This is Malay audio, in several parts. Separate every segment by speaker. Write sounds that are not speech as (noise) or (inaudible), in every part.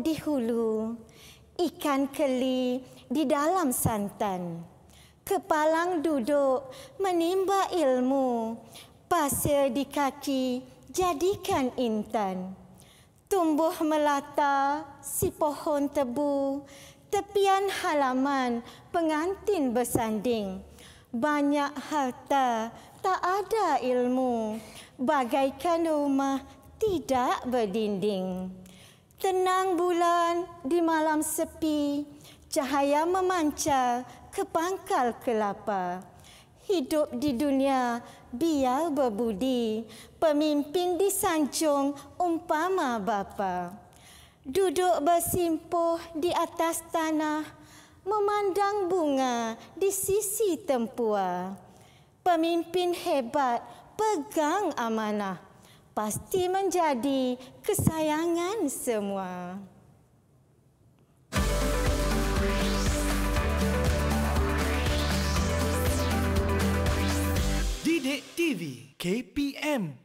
Speaker 1: di hulu, ikan keli di dalam santan. Kepalang duduk menimba ilmu, pasir di kaki jadikan intan. Tumbuh melata si pohon tebu, tepian halaman pengantin bersanding. Banyak harta tak ada ilmu, bagaikan rumah tidak berdinding. Tenang bulan di malam sepi, cahaya memancar ke pangkal kelapa. Hidup di dunia biar berbudi, pemimpin disanjung umpama bapa. Duduk bersimpuh di atas tanah, memandang bunga di sisi tempua. Pemimpin hebat pegang amanah pasti menjadi kesayangan semua.
Speaker 2: Didik TV KPM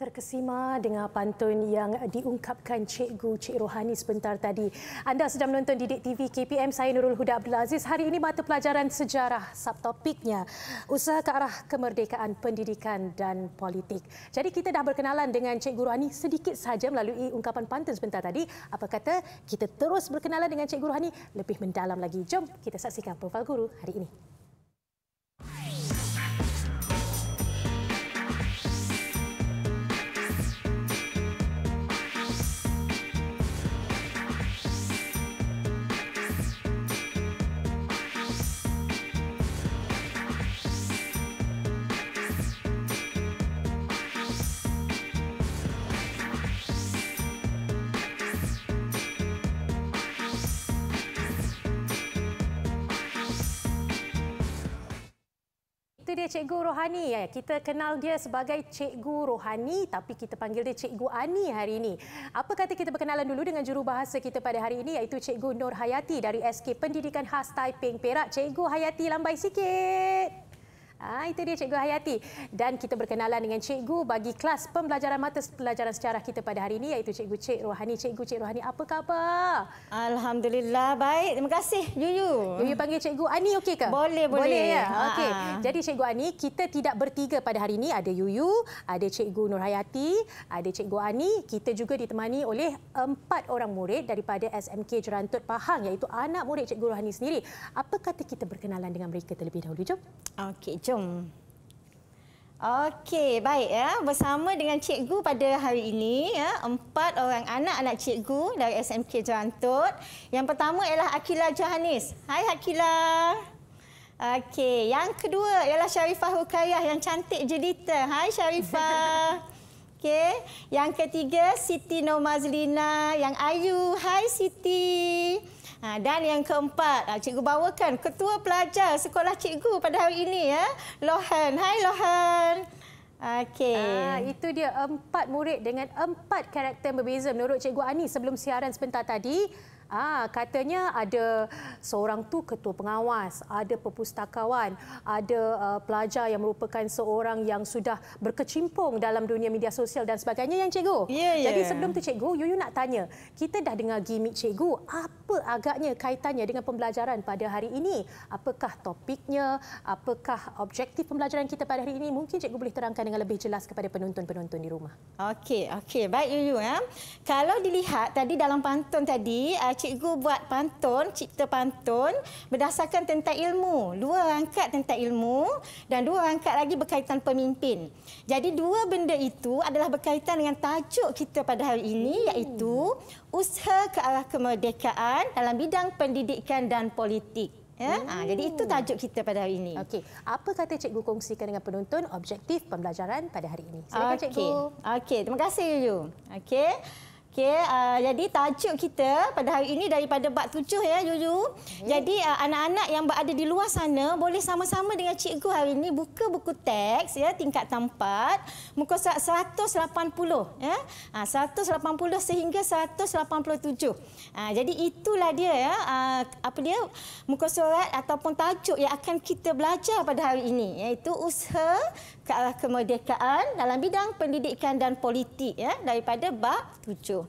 Speaker 3: Terkesima dengan pantun yang diungkapkan Cikgu Cik Rohani sebentar tadi. Anda sedang menonton Didik TV KPM, saya Nurul Huda Abdul Aziz. Hari ini mata pelajaran sejarah, subtopiknya usaha ke arah kemerdekaan pendidikan dan politik. Jadi kita dah berkenalan dengan Cikgu Rohani sedikit saja melalui ungkapan pantun sebentar tadi. Apa kata kita terus berkenalan dengan Cikgu Rohani lebih mendalam lagi. Jom kita saksikan profil guru hari ini. Cikgu Rohani. Ya, kita kenal dia sebagai Cikgu Rohani tapi kita panggil dia Cikgu Ani hari ini. Apa kata kita berkenalan dulu dengan jurubahasa kita pada hari ini iaitu Cikgu Nur Hayati dari SK Pendidikan Khas Taiping Perak. Cikgu Hayati lambai sikit. Ah itu dia Cikgu Hayati dan kita berkenalan dengan Cikgu bagi kelas pembelajaran mata pelajaran sejarah kita pada hari ini iaitu Cikgu Cik Rohani. Cikgu Cik Rohani apa khabar? Alhamdulillah baik. Terima kasih Yuyu. Yuyu panggil Cikgu Ani okey ke? Boleh boleh. Boleh ya. Ha, okey. Ha. Jadi Cikgu Ani kita tidak bertiga pada hari ini ada Yuyu, ada Cikgu Nur Hayati, ada Cikgu Ani. Kita juga ditemani oleh empat orang murid daripada SMK Jerantut Pahang iaitu anak murid Cikgu Rohani sendiri. Apa kata kita berkenalan dengan mereka terlebih dahulu jom? Okey. Jom.
Speaker 1: Okey, baik ya. Bersama dengan cikgu pada hari ini ya, empat orang anak-anak cikgu dari SMK Jantut. Yang pertama ialah Akila Johanis. Hai Akila. Okey, yang kedua ialah Sharifah Hukayah yang cantik jelita. Hai Sharifah. (laughs) Okey, yang ketiga Siti Nomazlina yang ayu. Hai Siti. Ha, dan yang keempat, ha, cikgu bawakan ketua pelajar sekolah cikgu pada hari ini. ya, Lohan. Hai,
Speaker 3: Lohan. Okey. Ah, itu dia empat murid dengan empat karakter berbeza menurut Cikgu Ani sebelum siaran sebentar tadi. Ah, katanya ada seorang tu ketua pengawas, ada perpustakawan, ada uh, pelajar yang merupakan seorang yang sudah berkecimpung dalam dunia media sosial dan sebagainya yang cikgu. Yeah, yeah. Jadi sebelum tu cikgu, Yuyu nak tanya. Kita dah dengar gimmick cikgu, apa agaknya kaitannya dengan pembelajaran pada hari ini? Apakah topiknya? Apakah objektif pembelajaran kita pada hari ini? Mungkin cikgu boleh terangkan dengan lebih jelas kepada penonton-penonton di rumah.
Speaker 1: Okey, okey. Baik Yuyu ya. Kalau dilihat tadi dalam pantun tadi uh, cikgu buat pantun, cipta pantun berdasarkan tentang ilmu. Dua rangkat tentang ilmu dan dua rangkat lagi berkaitan pemimpin. Jadi dua benda itu adalah berkaitan dengan tajuk kita pada hari ini hmm. iaitu usaha ke arah kemerdekaan dalam bidang pendidikan dan politik. Ya? Ha, hmm. Ha, jadi itu tajuk kita pada hari ini. Okey. Apa kata cikgu kongsikan dengan penonton objektif pembelajaran pada hari ini? Silakan okay. cikgu. Okey. Terima kasih Yuyu. Okey. Okey, uh, jadi tajuk kita pada hari ini daripada bab tujuh ya, Yuyu. Hmm. Jadi uh, anak-anak yang berada di luar sana boleh sama-sama dengan cikgu hari ini buka buku teks ya tingkat tempat muka surat 180 ya. Ah uh, 180 sehingga 187. Ah uh, jadi itulah dia ya uh, apa dia muka surat ataupun tajuk yang akan kita belajar pada hari ini iaitu usaha ke arah kemerdekaan dalam bidang pendidikan dan politik ya daripada bab tujuh.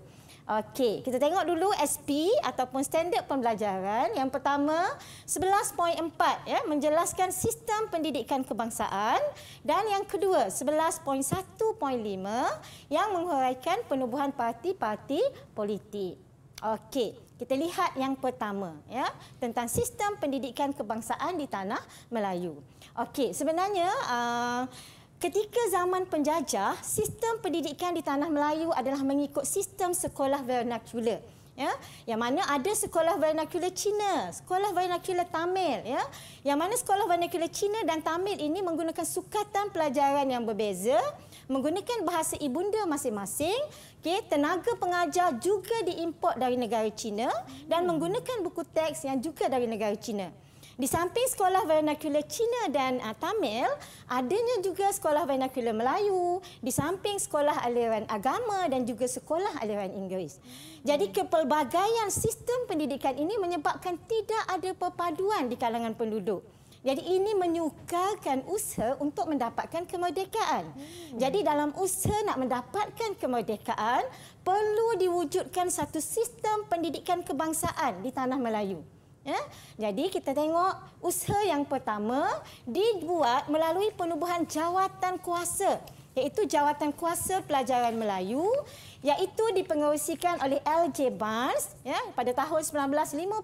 Speaker 1: Okey, kita tengok dulu SP ataupun standard pembelajaran. Yang pertama, 11.4 ya, menjelaskan sistem pendidikan kebangsaan dan yang kedua, 11.1.5 yang menghuraikan penubuhan parti-parti politik. Okey, kita lihat yang pertama ya, tentang sistem pendidikan kebangsaan di tanah Melayu. Okey, sebenarnya uh, Ketika zaman penjajah, sistem pendidikan di tanah Melayu adalah mengikut sistem sekolah vernacular. Ya, yang mana ada sekolah vernacular Cina, sekolah vernacular Tamil, ya. Yang mana sekolah vernacular Cina dan Tamil ini menggunakan sukatan pelajaran yang berbeza, menggunakan bahasa ibunda masing-masing, okey, tenaga pengajar juga diimport dari negara Cina dan menggunakan buku teks yang juga dari negara Cina. Di samping sekolah vernacular Cina dan uh, Tamil, adanya juga sekolah vernacular Melayu, di samping sekolah aliran agama dan juga sekolah aliran Inggeris. Jadi hmm. kepelbagaian sistem pendidikan ini menyebabkan tidak ada perpaduan di kalangan penduduk. Jadi ini menyukarkan usaha untuk mendapatkan kemerdekaan. Hmm. Jadi dalam usaha nak mendapatkan kemerdekaan, perlu diwujudkan satu sistem pendidikan kebangsaan di tanah Melayu. Ya? Jadi kita tengok usaha yang pertama dibuat melalui penubuhan jawatan kuasa iaitu jawatan kuasa pelajaran Melayu iaitu dipengerusikan oleh LJ Barnes ya pada tahun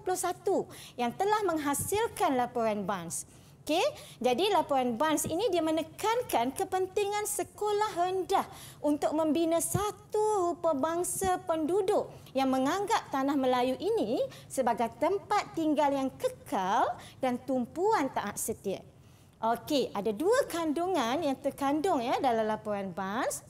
Speaker 1: 1951 yang telah menghasilkan laporan Barnes. Okey, jadi laporan Barnes ini dia menekankan kepentingan sekolah rendah untuk membina satu rupa bangsa penduduk yang menganggap tanah Melayu ini sebagai tempat tinggal yang kekal dan tumpuan taat setia. Okey, ada dua kandungan yang terkandung ya dalam laporan Barnes.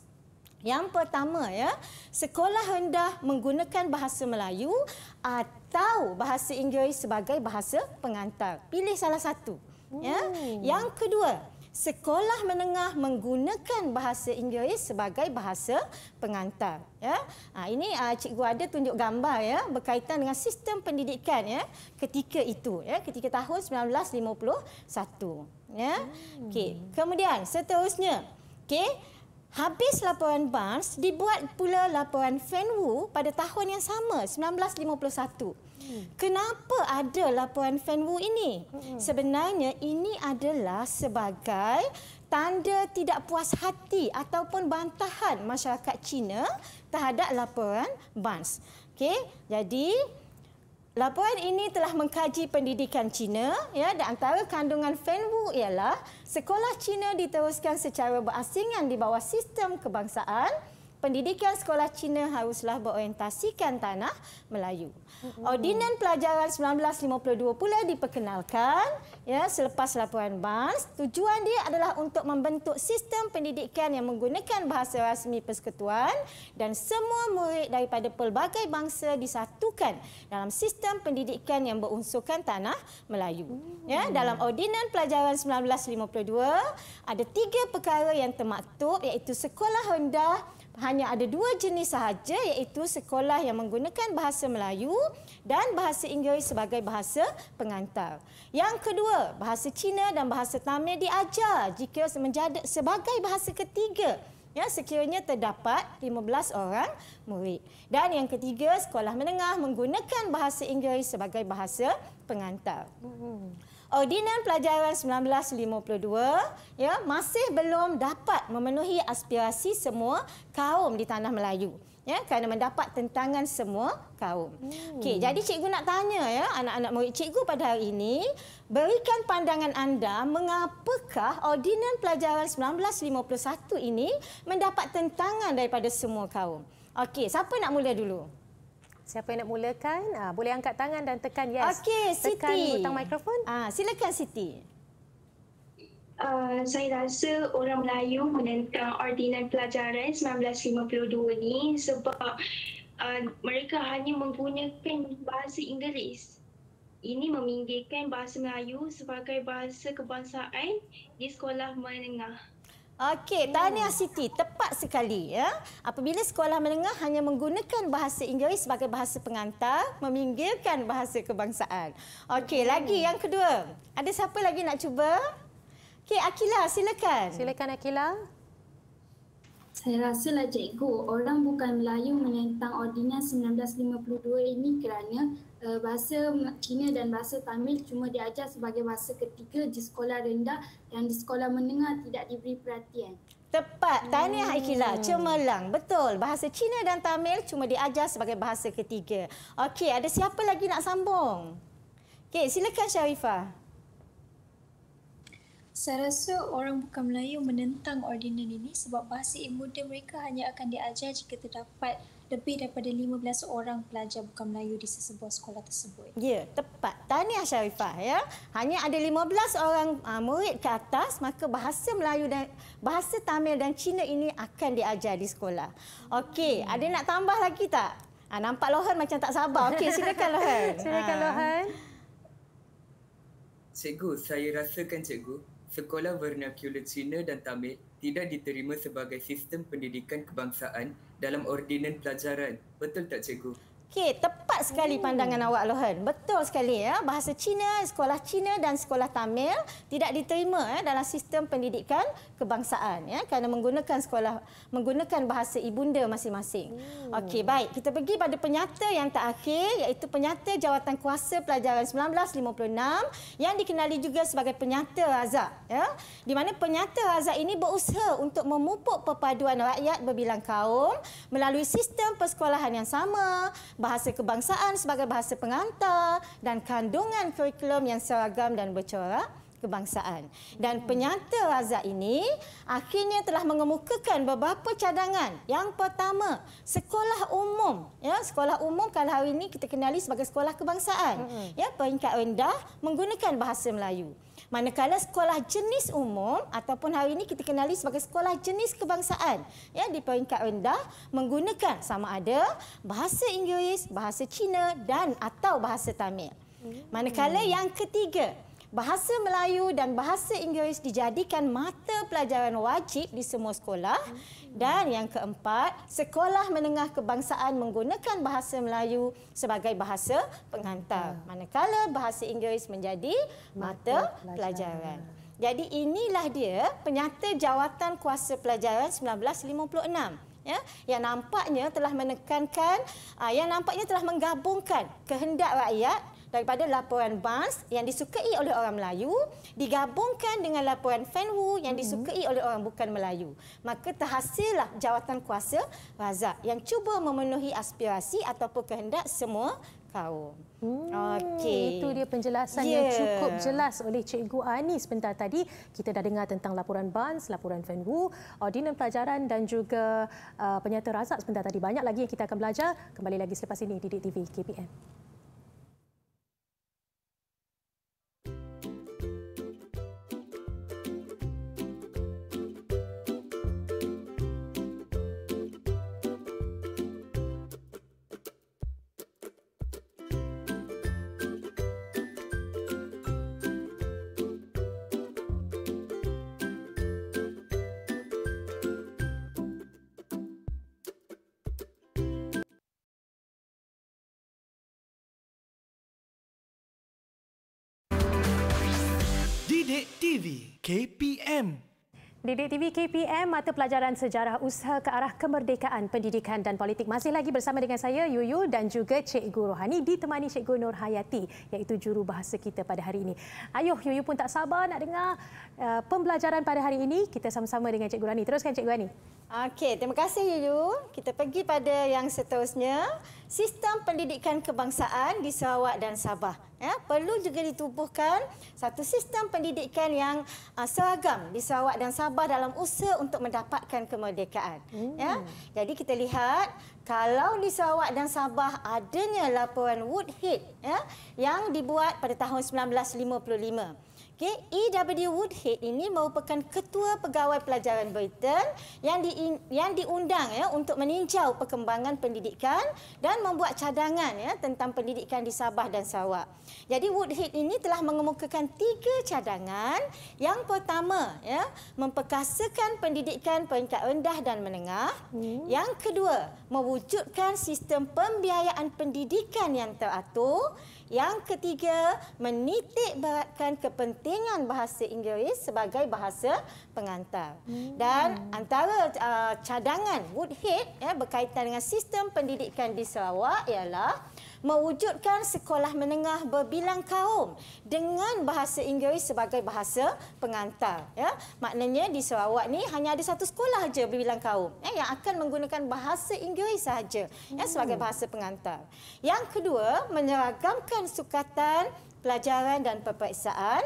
Speaker 1: Yang pertama ya, sekolah rendah menggunakan bahasa Melayu atau bahasa Inggeris sebagai bahasa pengantar. Pilih salah satu ya. Oh. Yang kedua, sekolah menengah menggunakan bahasa Inggeris sebagai bahasa pengantar, ya. Ha, ini uh, cikgu ada tunjuk gambar ya berkaitan dengan sistem pendidikan ya ketika itu ya, ketika tahun 1951, ya. Hmm. Okey, kemudian seterusnya, okey Habis laporan Barnes, dibuat pula laporan Fenwu pada tahun yang sama, 1951. Kenapa ada laporan Fan Wu ini? Hmm. Sebenarnya ini adalah sebagai tanda tidak puas hati ataupun bantahan masyarakat Cina terhadap laporan Bans. Okey, jadi laporan ini telah mengkaji pendidikan Cina ya dan antara kandungan Fan Wu ialah sekolah Cina diteruskan secara berasingan di bawah sistem kebangsaan pendidikan sekolah Cina haruslah berorientasikan tanah Melayu. Ordinan pelajaran 1952 pula diperkenalkan ya selepas laporan Bans. Tujuan dia adalah untuk membentuk sistem pendidikan yang menggunakan bahasa rasmi persekutuan dan semua murid daripada pelbagai bangsa disatukan dalam sistem pendidikan yang berunsurkan tanah Melayu. Mm. Ya, dalam Ordinan Pelajaran 1952 ada tiga perkara yang termaktub iaitu sekolah rendah, hanya ada dua jenis sahaja iaitu sekolah yang menggunakan bahasa Melayu dan bahasa Inggeris sebagai bahasa pengantar. Yang kedua, bahasa Cina dan bahasa Tamil diajar jika menjadi sebagai bahasa ketiga ya sekiranya terdapat 15 orang murid. Dan yang ketiga, sekolah menengah menggunakan bahasa Inggeris sebagai bahasa pengantar. Hmm. Ordinan Pelajaran 1952 ya masih belum dapat memenuhi aspirasi semua kaum di tanah Melayu ya kerana mendapat tentangan semua kaum. Hmm. Okey, jadi cikgu nak tanya ya anak-anak murid cikgu pada hari ini, berikan pandangan anda mengapakah Ordinan Pelajaran 1951 ini mendapat tentangan daripada semua kaum. Okey, siapa nak
Speaker 3: mula dulu? Siapa yang nak mulakan? Ah, boleh angkat tangan dan tekan yes. Okey, Siti. Tekan butang mikrofon.
Speaker 4: Ah, silakan Siti. Uh, saya rasa orang Melayu menentang Ordinan Pelajaran 1952 ni sebab uh, mereka hanya menggunakan bahasa Inggeris. Ini meminggirkan bahasa Melayu sebagai bahasa kebangsaan di sekolah menengah.
Speaker 1: Okey, tahniah hmm. Siti. Tepat sekali. ya. Apabila sekolah menengah hanya menggunakan bahasa Inggeris sebagai bahasa pengantar, meminggirkan bahasa kebangsaan. Okey, hmm. lagi yang kedua. Ada siapa lagi nak cuba? Okey, Akila, silakan. Silakan, Akila. Saya rasalah, Cikgu, orang bukan Melayu menentang
Speaker 5: Ordinans 1952 ini kerana Eh, bahasa Cina dan bahasa Tamil cuma diajar sebagai bahasa ketiga di sekolah rendah dan di sekolah menengah tidak diberi perhatian.
Speaker 1: Tepat. Hmm. Tahniah Aikila. Cemerlang. Betul. Bahasa Cina dan Tamil cuma diajar sebagai bahasa ketiga. Okey, ada siapa lagi nak sambung? Okey, silakan
Speaker 6: Syarifah. Saya rasa orang bukan Melayu menentang ordinan ini sebab bahasa imuda mereka hanya akan diajar jika terdapat lebih daripada 15 orang pelajar bukan Melayu di sebuah sekolah tersebut.
Speaker 1: Ya, tepat. Tahniah Syarifah. Ya. Hanya ada 15 orang uh, murid ke atas, maka bahasa Melayu dan bahasa Tamil dan Cina ini akan diajar di sekolah. Okey, hmm. ada nak tambah lagi tak? Ha, nampak Lohan macam tak sabar. Okey, (laughs) silakan Lohan. silakan ha.
Speaker 2: Lohan. Cikgu, saya rasakan cikgu, sekolah vernacular Cina dan Tamil tidak diterima sebagai sistem pendidikan kebangsaan dalam ordinan pelajaran. Betul tak cikgu?
Speaker 1: Okey, tepat sekali hmm. pandangan awak Lohan. Betul sekali ya. Bahasa Cina, sekolah Cina dan sekolah Tamil tidak diterima ya dalam sistem pendidikan kebangsaan ya kerana menggunakan sekolah menggunakan bahasa ibunda masing-masing. Hmm. Okey, baik. Kita pergi pada penyata yang terakhir iaitu penyata jawatan kuasa pelajaran 1956 yang dikenali juga sebagai penyata razak ya. Di mana penyata razak ini berusaha untuk memupuk perpaduan rakyat berbilang kaum melalui sistem persekolahan yang sama bahasa kebangsaan sebagai bahasa pengantar dan kandungan kurikulum yang seragam dan bercorak kebangsaan. Dan hmm. penyata Razak ini akhirnya telah mengemukakan beberapa cadangan. Yang pertama, sekolah umum. Ya, sekolah umum kalau hari ini kita kenali sebagai sekolah kebangsaan. Hmm. Ya, peringkat rendah menggunakan bahasa Melayu. Manakala sekolah jenis umum ataupun hari ini kita kenali sebagai sekolah jenis kebangsaan ya di peringkat rendah menggunakan sama ada bahasa Inggeris, bahasa Cina dan atau bahasa Tamil. Manakala yang ketiga, bahasa Melayu dan bahasa Inggeris dijadikan mata pelajaran wajib di semua sekolah. Dan yang keempat, sekolah menengah kebangsaan menggunakan bahasa Melayu sebagai bahasa pengantar. Ya. Manakala bahasa Inggeris menjadi mata pelajaran. Jadi inilah dia penyata jawatan kuasa pelajaran 1956 ya yang nampaknya telah menekankan ah, yang nampaknya telah menggabungkan kehendak rakyat daripada laporan Bans yang disukai oleh orang Melayu digabungkan dengan laporan Fenwu yang disukai oleh orang bukan Melayu. Maka terhasillah jawatan kuasa Razak yang cuba memenuhi aspirasi ataupun kehendak semua kaum. Hmm,
Speaker 3: okay. Itu dia penjelasan yeah. yang ya. cukup jelas oleh Cikgu Ani sebentar tadi. Kita dah dengar tentang laporan BANS, laporan FENWU, Ordinan Pelajaran dan juga uh, penyata Razak sebentar tadi. Banyak lagi yang kita akan belajar. Kembali lagi selepas ini di DTV KPM.
Speaker 2: KPM.
Speaker 3: Didik TV KPM mata pelajaran sejarah usaha ke arah kemerdekaan pendidikan dan politik masih lagi bersama dengan saya Yuyu dan juga Cikgu Rohani ditemani Cikgu Nur Hayati iaitu juru bahasa kita pada hari ini. Ayuh Yuyu pun tak sabar nak dengar uh, pembelajaran pada hari ini kita sama-sama dengan Cikgu Rohani. Teruskan Cikgu Rohani. Okey, terima kasih Yuyu. Kita pergi pada yang seterusnya,
Speaker 1: sistem pendidikan kebangsaan di Sarawak dan Sabah ya perlu juga ditubuhkan satu sistem pendidikan yang uh, seragam di Sarawak dan Sabah dalam usaha untuk mendapatkan kemerdekaan hmm. ya jadi kita lihat kalau di Sarawak dan Sabah adanya laporan Woodhead ya yang dibuat pada tahun 1955 Okay, EW Woodhead ini merupakan ketua pegawai pelajaran Britain yang di, yang diundang ya untuk meninjau perkembangan pendidikan dan membuat cadangan ya tentang pendidikan di Sabah dan Sarawak. Jadi Woodhead ini telah mengemukakan tiga cadangan. Yang pertama ya, memperkasakan pendidikan peringkat rendah dan menengah. Hmm. Yang kedua, mewujudkan sistem pembiayaan pendidikan yang teratur yang ketiga, menitik beratkan kepentingan bahasa Inggeris sebagai bahasa pengantar. Hmm. Dan antara uh, cadangan Woodhead ya, berkaitan dengan sistem pendidikan di Sarawak ialah mewujudkan sekolah menengah berbilang kaum dengan bahasa Inggeris sebagai bahasa pengantar. Ya, maknanya di Sarawak ni hanya ada satu sekolah aja berbilang kaum ya, yang akan menggunakan bahasa Inggeris saja ya, hmm. sebagai bahasa pengantar. Yang kedua, menyeragamkan sukatan pelajaran dan peperiksaan.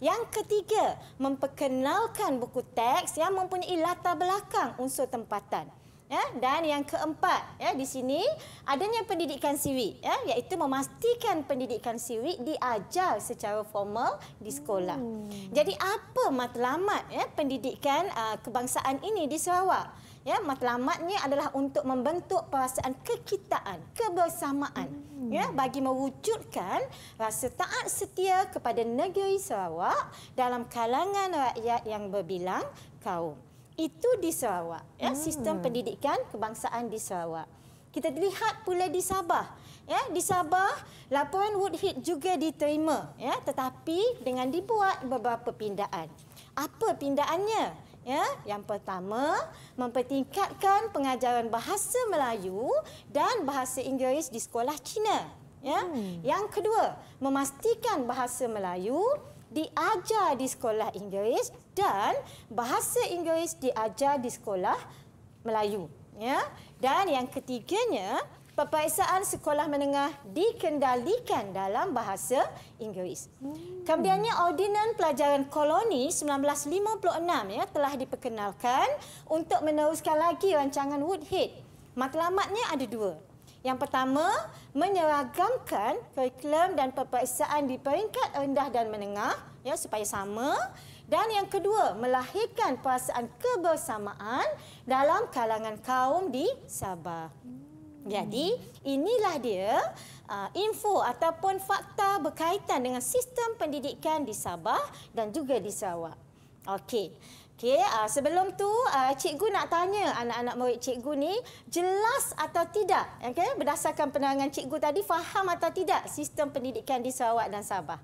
Speaker 1: Yang ketiga, memperkenalkan buku teks yang mempunyai latar belakang unsur tempatan ya dan yang keempat ya di sini adanya pendidikan siwik ya iaitu memastikan pendidikan siwik diajar secara formal di sekolah. Hmm. Jadi apa matlamat ya pendidikan uh, kebangsaan ini di Sarawak? Ya, matlamatnya adalah untuk membentuk perasaan kekitaan, kebersamaan hmm. ya bagi mewujudkan rasa taat setia kepada negeri Sarawak dalam kalangan rakyat yang berbilang kaum itu di Sarawak ya hmm. sistem pendidikan kebangsaan di Sarawak kita lihat pula di Sabah ya di Sabah laporan Woodhead juga diterima ya tetapi dengan dibuat beberapa pindaan apa pindaannya ya yang pertama mempertingkatkan pengajaran bahasa Melayu dan bahasa Inggeris di sekolah Cina ya hmm. yang kedua memastikan bahasa Melayu diajar di sekolah Inggeris dan bahasa Inggeris diajar di sekolah Melayu. Ya? Dan yang ketiganya, peperiksaan sekolah menengah dikendalikan dalam bahasa Inggeris. Hmm. Kemudiannya, Ordinan Pelajaran Koloni 1956 ya, telah diperkenalkan untuk meneruskan lagi rancangan Woodhead. Matlamatnya ada dua. Yang pertama, menyeragamkan kurikulum dan peperiksaan di peringkat rendah dan menengah ya supaya sama. Dan yang kedua, melahirkan perasaan kebersamaan dalam kalangan kaum di Sabah. Jadi, inilah dia uh, info ataupun fakta berkaitan dengan sistem pendidikan di Sabah dan juga di Sarawak. Okey. Okey, uh, sebelum tu uh, cikgu nak tanya anak-anak murid cikgu ni jelas atau tidak? Okey, berdasarkan penerangan cikgu tadi faham atau tidak sistem pendidikan di Sarawak dan Sabah?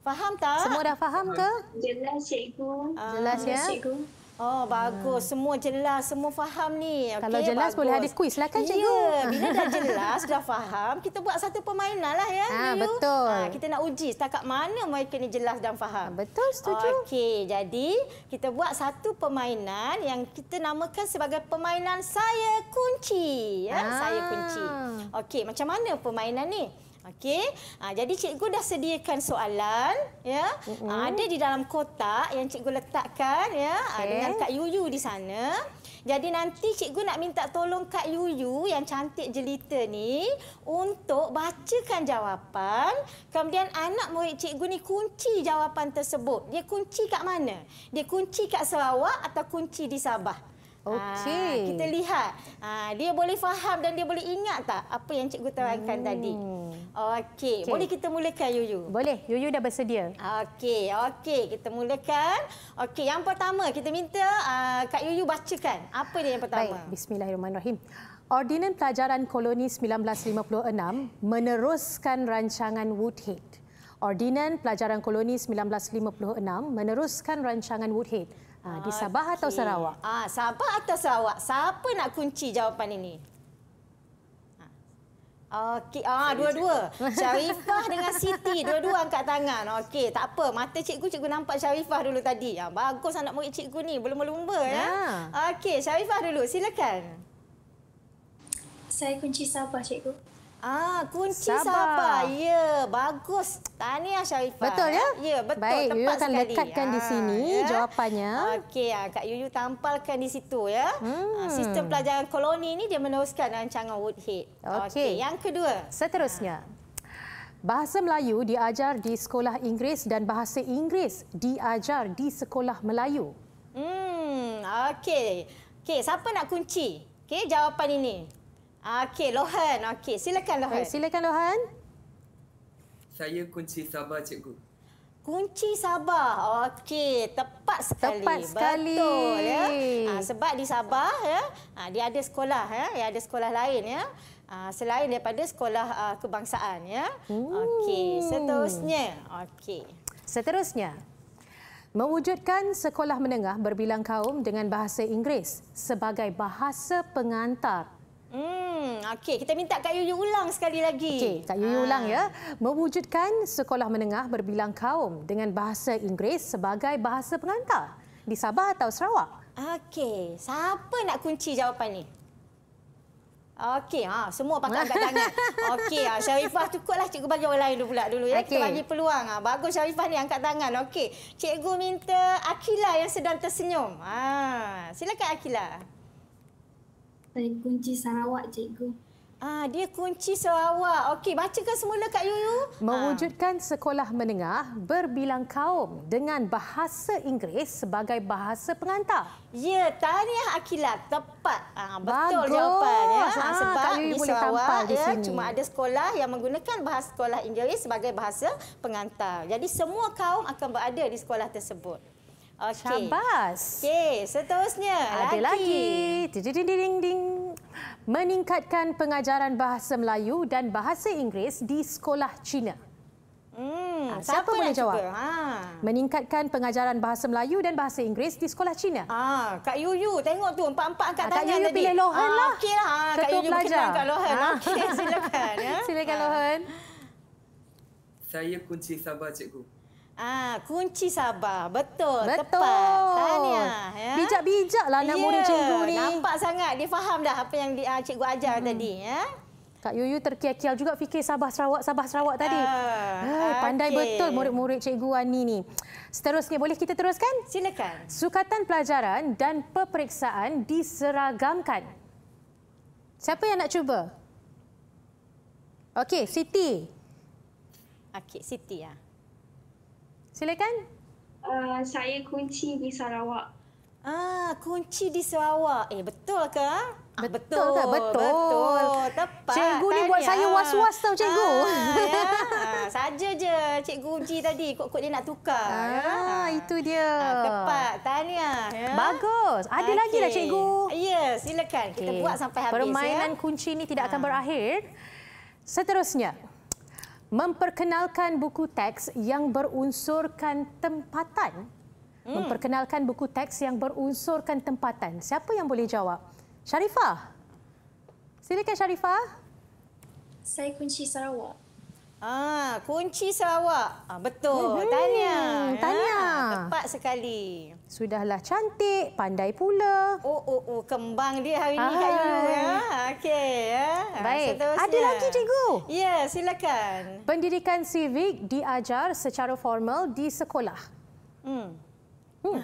Speaker 1: Faham tak? Semua dah faham ke? Jelas cikgu. Uh, jelas ya. Cikgu. Oh ah. bagus semua jelas semua faham ni. Okay, Kalau jelas bagus. boleh ada kuis lah kan cikgu. Ya, bila dah jelas dah faham kita buat satu permainan lah ya. Ha, betul. Ha, kita nak uji setakat mana mereka ni jelas dan faham. Betul setuju. Okey jadi kita buat satu permainan yang kita namakan sebagai permainan saya kunci. Ya? Ha. Saya kunci. Okey macam mana permainan ni? Okey. Ah, jadi cikgu dah sediakan soalan, ya. Mm -mm. ada di dalam kotak yang cikgu letakkan, ya, ah, okay. dengan Kak Yuyu di sana. Jadi nanti cikgu nak minta tolong Kak Yuyu yang cantik jelita ni untuk bacakan jawapan. Kemudian anak murid cikgu ni kunci jawapan tersebut. Dia kunci kat mana? Dia kunci kat Sarawak atau kunci di Sabah? Okey. Ah, kita lihat. Ha, dia boleh faham dan dia boleh ingat tak apa yang cikgu terangkan hmm. tadi? Okey. Okay. Boleh kita mulakan, Yuyu? Boleh. Yuyu dah bersedia. Okey. Okey. Kita mulakan. Okey. Yang pertama, kita minta uh,
Speaker 3: Kak Yuyu bacakan. Apa dia yang pertama? Baik. Bismillahirrahmanirrahim. Ordinan Pelajaran Koloni 1956 meneruskan rancangan Woodhead. Ordinan Pelajaran Koloni 1956 meneruskan rancangan Woodhead. Ah, di Sabah okay. atau Sarawak?
Speaker 1: Ah, Sabah atau Sarawak? Siapa nak kunci jawapan ini? Ah. Okey, ah dua-dua. (laughs) Syarifah dengan Siti, dua-dua angkat tangan. Okey, tak apa. Mata cikgu, cikgu nampak Syarifah dulu tadi. Ah, bagus anak murid cikgu ni, belum lumba ya. Ah. Okey, Syarifah dulu, silakan. Saya kunci Sabah, cikgu. Ah, kunci sabar. sabar. Ya, bagus. Tahniah Syarifah. Betul ya? Ya, betul. Baik, tempat Yuyu akan sekali. lekatkan ah, di sini ya? jawapannya. Okey, ah, Kak Yuyu tampalkan di situ ya. Ah, hmm. Ah, sistem pelajaran koloni ini dia meneruskan rancangan Woodhead.
Speaker 3: Okey, okay, yang kedua. Seterusnya. Bahasa Melayu diajar di sekolah Inggeris dan bahasa Inggeris diajar di sekolah Melayu. Hmm,
Speaker 1: okey. Okey, siapa nak kunci? Okey, jawapan ini. Okey, Lohan. Okey, silakan Lohan. Silakan Lohan.
Speaker 2: Saya kunci sabar cikgu.
Speaker 1: Kunci Sabah. Okey, tepat sekali. Tepat sekali. Betul ya. Ha, sebab di Sabah ya, ha, dia ada sekolah ya, dia ada sekolah lain ya. Ha, selain daripada sekolah uh, kebangsaan ya. Okey, seterusnya. Okey.
Speaker 3: Seterusnya. Mewujudkan sekolah menengah berbilang kaum dengan bahasa Inggeris sebagai bahasa pengantar Hmm, okey kita minta Kak Yuyu ulang sekali lagi. Okey, Kak Yuyu ha. ulang ya. Mewujudkan sekolah menengah berbilang kaum dengan bahasa Inggeris sebagai bahasa pengantar di Sabah atau Sarawak. Okey, siapa nak kunci jawapan ni? Okey, ha, semua
Speaker 1: pakai agak (laughs) tangan. Okey, ha, Syarifah cukuplah cikgu bagi orang lain dulu pula dulu. Ya. Okay. Kita bagi peluang. Ha. Bagus Syarifah ni angkat tangan. Okey, cikgu minta Akila yang sedang tersenyum. Ha, silakan Akila. Akila kunci Sarawak cikgu. Ah,
Speaker 3: dia kunci Sarawak. Okey, bacakan semula Kak Yuyu. Mewujudkan ah. sekolah menengah berbilang kaum dengan bahasa Inggeris sebagai bahasa pengantar. Ya, tahniah Akila. Tepat. Ah, betul Bagus. jawapan. Ya. Ah, ah sebab di boleh Sarawak
Speaker 1: di ya, sini. cuma ada sekolah yang menggunakan bahasa sekolah Inggeris sebagai bahasa pengantar. Jadi semua kaum akan berada di sekolah tersebut. Okay. Syabas. Okey, seterusnya. Ada lagi.
Speaker 3: lagi. Ding, ding, ding, ding. Meningkatkan pengajaran bahasa Melayu dan bahasa Inggeris di sekolah Cina.
Speaker 1: Hmm, ah, siapa, siapa boleh jawab? Ha.
Speaker 3: Meningkatkan pengajaran bahasa Melayu dan bahasa Inggeris di sekolah Cina. Ha, Kak Yuyu, tengok tu empat-empat angkat ah, tangan tadi. Kak Yu pilih Lohan ha, lah. Okeylah, ha, Kak Yuyu Yu pilih Kak Lohan. Ha.
Speaker 1: Okey, silakan. Ya. (laughs) Silakan ha. Lohan.
Speaker 2: Saya kunci sabar, cikgu.
Speaker 1: Ah, kunci sabar. Betul, Betul. tepat. Tahniah. Ya? Bijak-bijaklah anak ya, murid cikgu ni. Nampak
Speaker 3: sangat. Dia faham dah apa yang dia, ah, cikgu ajar hmm. tadi. Ya? Kak Yuyu terkial-kial juga fikir Sabah Sarawak, Sabah Sarawak tadi. Uh, ah, pandai okay. betul murid-murid Cikgu Ani ini. Seterusnya, boleh kita teruskan? Silakan. Sukatan pelajaran dan peperiksaan diseragamkan. Siapa yang nak cuba? Okey, Siti.
Speaker 1: Okey, Siti. Ya. Silakan. Uh, saya kunci di Sarawak. Ah, kunci di Sarawak. Eh, betul ke? Ah, betul, betul Betul. betul. Tepat. Cikgu ni buat saya was-was tau, cikgu. Ah, ya. (laughs) Saja je cikgu uji tadi. Kok-kok dia nak tukar. Ah, ya. Itu dia. Ah, tepat. Tanya. Ya. Bagus. Ada okay. lagi lah, cikgu.
Speaker 3: Ya, silakan. Okay. Kita buat sampai habis. Ya. Permainan ya. kunci ni tidak akan ah. berakhir. Seterusnya memperkenalkan buku teks yang berunsurkan tempatan. Hmm. Memperkenalkan buku teks yang berunsurkan tempatan. Siapa yang boleh jawab? Sharifah. Silakan Sharifah. Saya kunci Sarawak. Ah, kunci Sarawak. Ah, betul. Hmm. Tanya. Tanya. Ha, ah,
Speaker 1: tepat sekali.
Speaker 3: Sudahlah cantik, pandai pula. Oh, oh, oh, kembang dia hari ini kat ah. ya Okey. Ya. Ah, Baik. Seterusnya. Ada lagi, cikgu? Ya, silakan. Pendidikan civik diajar secara formal di sekolah. Hmm. Hmm.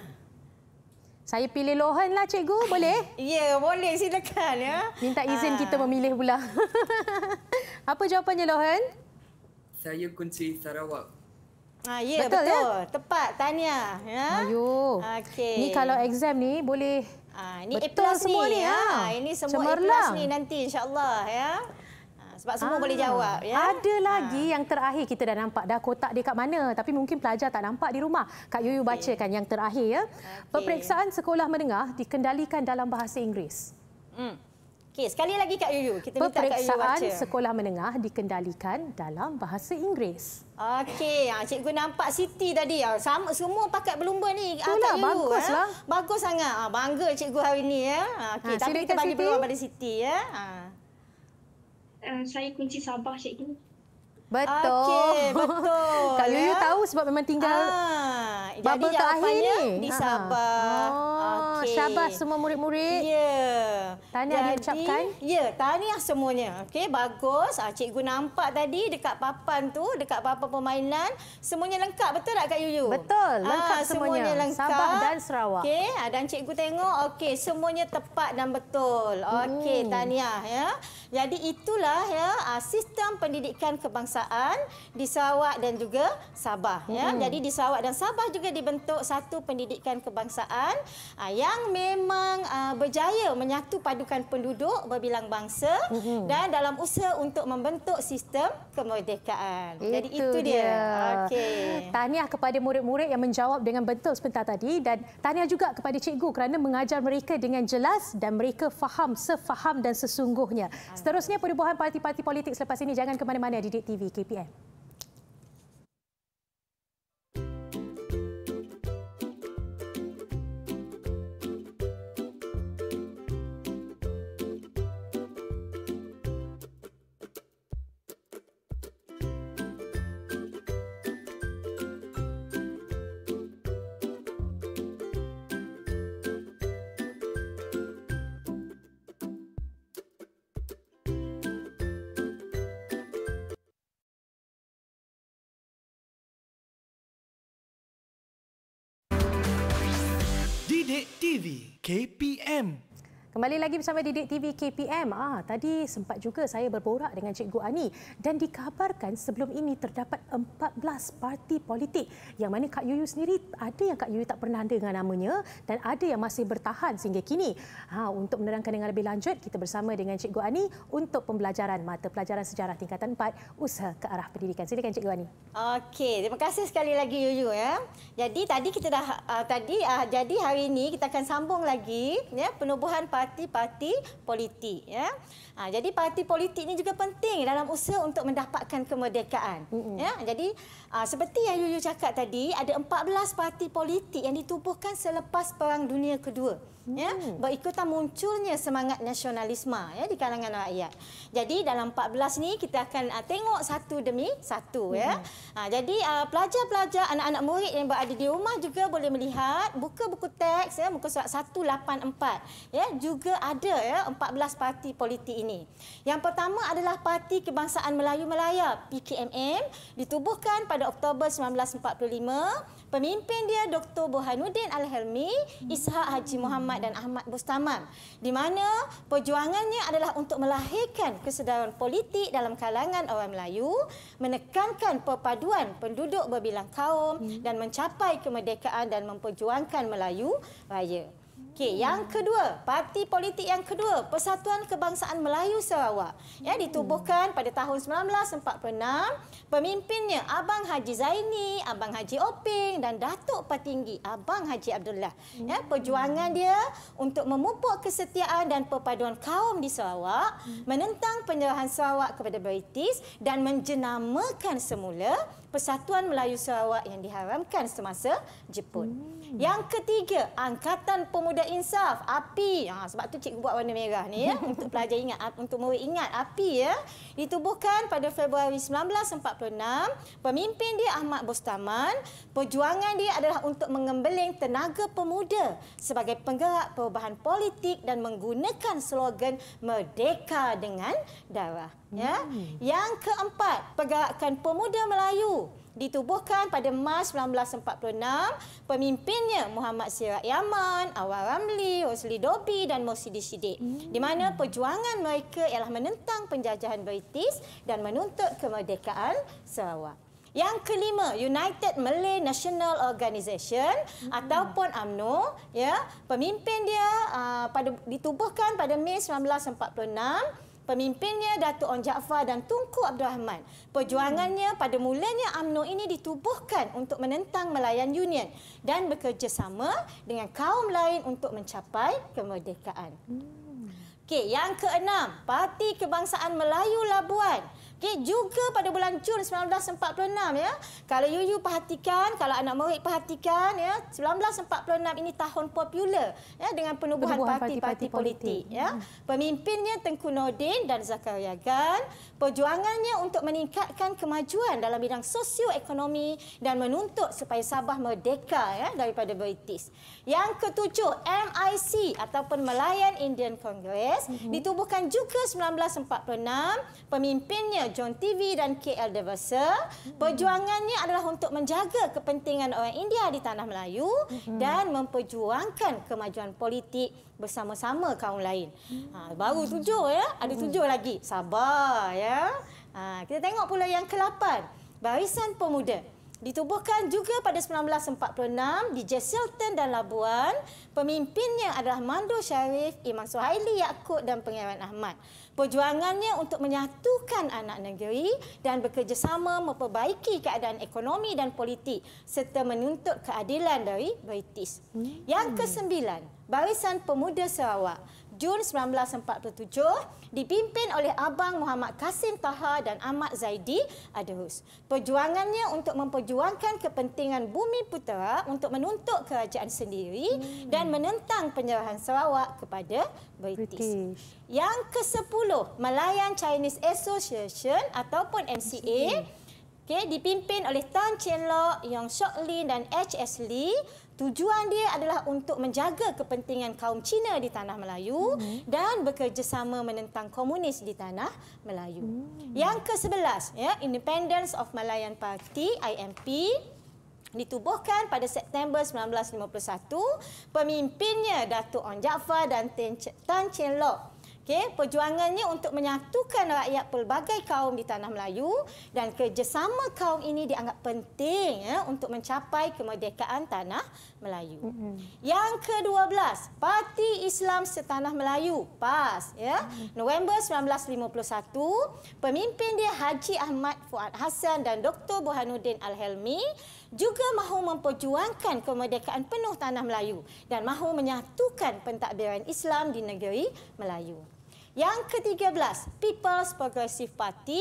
Speaker 3: Saya pilih Lohan lah cikgu, boleh? Ya, boleh silakan ya. Minta izin ha. kita memilih pula. (laughs) Apa jawapannya Lohan?
Speaker 2: Saya kunci Sarawak.
Speaker 3: Ah, ya, betul, ya? betul. Ya? Tepat, Tania. Ya? Ayuh. Okay. Ni kalau exam ni boleh
Speaker 1: ah, ni betul A semua ni. Ya? Ha? Ini semua Cemerlang. A plus ni nanti insyaAllah. Ya? Ah, sebab semua ah, boleh jawab. Ya? Ada
Speaker 3: lagi ah. yang terakhir kita dah nampak. Dah kotak dia kat mana. Tapi mungkin pelajar tak nampak di rumah. Kak Yuyu okay. bacakan yang terakhir. ya. Okay. Peperiksaan sekolah menengah dikendalikan dalam bahasa Inggeris.
Speaker 1: Hmm. Okey, sekali lagi Kak Yuyu, kita minta Kak Yuyu baca. sekolah
Speaker 3: menengah dikendalikan dalam bahasa Inggeris.
Speaker 1: Okey, ah, cikgu nampak Siti tadi. Ah, sama, semua pakat berlumba ni. Ah, Itulah, Kak Yuyu. Baguslah. Eh. Ha? Bagus sangat. Ha, bangga cikgu hari ini. Ya. Okay, ha, tapi kita bagi Siti. peluang pada Siti. Ya. Ha.
Speaker 4: Saya kunci Sabah, cikgu.
Speaker 3: Betul. Okey, betul. (laughs) Kak Yuyu ya. tahu sebab memang tinggal
Speaker 1: ah, bubble terakhir ni. Di Sabah. Oh, okay. Sabah semua murid-murid. Ya. Yeah. Tahniah Jadi, diucapkan. Ya, tahniah semuanya. Okey, bagus. Ah, cikgu nampak tadi dekat papan tu, dekat papan permainan, semuanya lengkap betul tak Kak Yuyu? Betul, ah, lengkap ah, semuanya. semuanya lengkap. Sabah dan Sarawak. Okey, ah, dan cikgu tengok, okey, semuanya tepat dan betul. Okey, hmm. tahniah ya. Jadi itulah ya ah, sistem pendidikan kebangsaan di Sarawak dan juga Sabah ya. Hmm. Jadi di Sarawak dan Sabah juga dibentuk satu pendidikan kebangsaan ah, yang memang ah, berjaya menyatu pada perpadukan penduduk berbilang bangsa mm -hmm. dan dalam usaha untuk membentuk sistem kemerdekaan. Itu Jadi itu dia. dia. Okey.
Speaker 3: Tahniah kepada murid-murid yang menjawab dengan betul sebentar tadi dan tahniah juga kepada cikgu kerana mengajar mereka dengan jelas dan mereka faham sefaham dan sesungguhnya. Ah. Seterusnya perubahan parti-parti politik selepas ini jangan ke mana-mana di TV KPM.
Speaker 2: Sidik TV KPM
Speaker 3: Kembali lagi bersama Didik TV KPM. Ah, tadi sempat juga saya berborak dengan Cikgu Ani dan dikabarkan sebelum ini terdapat 14 parti politik yang mana Kak Yuyu sendiri ada yang Kak Yuyu tak pernah dengar namanya dan ada yang masih bertahan sehingga kini. Ha, untuk menerangkan dengan lebih lanjut, kita bersama dengan Cikgu Ani untuk pembelajaran mata pelajaran sejarah tingkatan 4 usaha ke arah pendidikan. Silakan Cikgu Ani.
Speaker 1: Okey, terima kasih sekali lagi Yuyu. Ya. Jadi tadi kita dah, uh, tadi uh, jadi hari ini kita akan sambung lagi ya, penubuhan parti parti-parti politik ya. Ha, jadi parti politik ini juga penting dalam usaha untuk mendapatkan kemerdekaan. Mm-hmm. Ya, jadi ha, seperti yang Yuyu cakap tadi, ada 14 parti politik yang ditubuhkan selepas Perang Dunia Kedua. Mm-hmm. Ya, berikutan munculnya semangat nasionalisme ya, di kalangan rakyat. Jadi dalam 14 ni kita akan ha, tengok satu demi satu. hmm Ya. Ha, jadi ha, pelajar-pelajar, anak-anak murid yang berada di rumah juga boleh melihat buka buku teks ya, muka surat 184. Ya, juga ada ya, 14 parti politik ini ini. Yang pertama adalah Parti Kebangsaan Melayu Melaya PKMM ditubuhkan pada Oktober 1945. Pemimpin dia Dr. Bohanuddin Al-Helmi, Ishak Haji Muhammad dan Ahmad Bustaman. Di mana perjuangannya adalah untuk melahirkan kesedaran politik dalam kalangan orang Melayu, menekankan perpaduan penduduk berbilang kaum hmm. dan mencapai kemerdekaan dan memperjuangkan Melayu Raya. Okey, hmm. yang kedua, parti politik yang kedua, Persatuan Kebangsaan Melayu Sarawak. Ya, hmm. ditubuhkan pada tahun 1946. Pemimpinnya Abang Haji Zaini, Abang Haji Oping dan Datuk Patinggi, Abang Haji Abdullah. Ya, hmm. perjuangan dia untuk memupuk kesetiaan dan perpaduan kaum di Sarawak, menentang penyerahan Sarawak kepada British dan menjenamakan semula Persatuan Melayu Sarawak yang diharamkan semasa Jepun. Hmm. Hmm. Yang ketiga, Angkatan Pemuda Insaf, API. Ha, sebab tu cikgu buat warna merah ni ya. (laughs) Untuk pelajar ingat, untuk murid ingat API ya. Ditubuhkan pada Februari 1946. Pemimpin dia Ahmad Bustaman. Perjuangan dia adalah untuk mengembeling tenaga pemuda sebagai penggerak perubahan politik dan menggunakan slogan Merdeka dengan Darah. Ya. Hmm. Yang keempat, Pergerakan Pemuda Melayu ditubuhkan pada Mac 1946 pemimpinnya Muhammad Sirat Yaman, Awal Ramli, Rosli Dobi dan Mosidi Sidik. Hmm. Di mana perjuangan mereka ialah menentang penjajahan British dan menuntut kemerdekaan Sarawak. Yang kelima, United Malay National Organization hmm. ataupun UMNO, ya, pemimpin dia uh, pada ditubuhkan pada Mei 1946 Pemimpinnya Datuk On Jaafar dan Tunku Abdul Rahman. Perjuangannya pada mulanya AMNO ini ditubuhkan untuk menentang Melayan Union dan bekerjasama dengan kaum lain untuk mencapai kemerdekaan. Hmm. Okey, yang keenam, Parti Kebangsaan Melayu Labuan. Okey, juga pada bulan Jun 1946 ya. Kalau you you perhatikan, kalau anak murid perhatikan ya, 1946 ini tahun popular ya dengan penubuhan parti-parti politik ya. Hmm. Pemimpinnya Tengku Nordin dan Zakaria Gan, perjuangannya untuk meningkatkan kemajuan dalam bidang sosioekonomi dan menuntut supaya Sabah merdeka ya daripada British. Yang ketujuh, MIC ataupun Malayan Indian Congress hmm. ditubuhkan juga 1946, pemimpinnya John TV dan KL Devasa. Perjuangannya adalah untuk menjaga kepentingan orang India di tanah Melayu mhm. dan memperjuangkan kemajuan politik bersama-sama kaum lain. Ha, baru tujuh ya. Ada mhm. tujuh lagi. Sabar ya. Ha, kita tengok pula yang ke-8. Barisan Pemuda. Ditubuhkan juga pada 1946 di Jesselton dan Labuan. Pemimpinnya adalah Mandu Syarif, Imam Suhaili Yaakob dan Pengairan Ahmad perjuangannya untuk menyatukan anak negeri dan bekerjasama memperbaiki keadaan ekonomi dan politik serta menuntut keadilan dari British. Yang hmm. kesembilan, Barisan Pemuda Sarawak. Jun 1947 dipimpin oleh Abang Muhammad Kasim Taha dan Ahmad Zaidi Adahus. Perjuangannya untuk memperjuangkan kepentingan bumi putera untuk menuntut kerajaan sendiri hmm. dan menentang penyerahan Sarawak kepada British. British. Yang kesepuluh, Malayan Chinese Association ataupun MCA, MCA. Okay, dipimpin oleh Tan Chen Lok, Yong Shok Lin dan H.S. Lee Tujuan dia adalah untuk menjaga kepentingan kaum Cina di tanah Melayu hmm. dan bekerjasama menentang komunis di tanah Melayu. Hmm. Yang ke-11, ya, Independence of Malayan Party IMP ditubuhkan pada September 1951 pemimpinnya Datuk On Jaafar dan Tan Chin Lok. Okey, perjuangannya untuk menyatukan rakyat pelbagai kaum di tanah Melayu dan kerjasama kaum ini dianggap penting ya untuk mencapai kemerdekaan tanah Melayu. Mm -hmm. Yang ke-12, Parti Islam Setanah Melayu, PAS ya. Mm -hmm. November 1951, pemimpin dia Haji Ahmad Fuad Hasan dan Dr. Burhanuddin Al-Helmi juga mahu memperjuangkan kemerdekaan penuh tanah Melayu dan mahu menyatukan pentadbiran Islam di negeri Melayu. Yang ke-13, People's Progressive Party,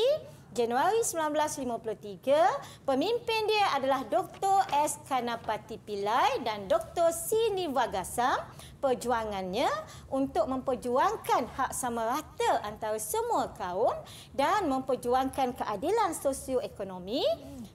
Speaker 1: Januari 1953. Pemimpin dia adalah Dr. S. Kanapati Pillai dan Dr. C. Nivagasam. Perjuangannya untuk memperjuangkan hak sama rata antara semua kaum dan memperjuangkan keadilan sosioekonomi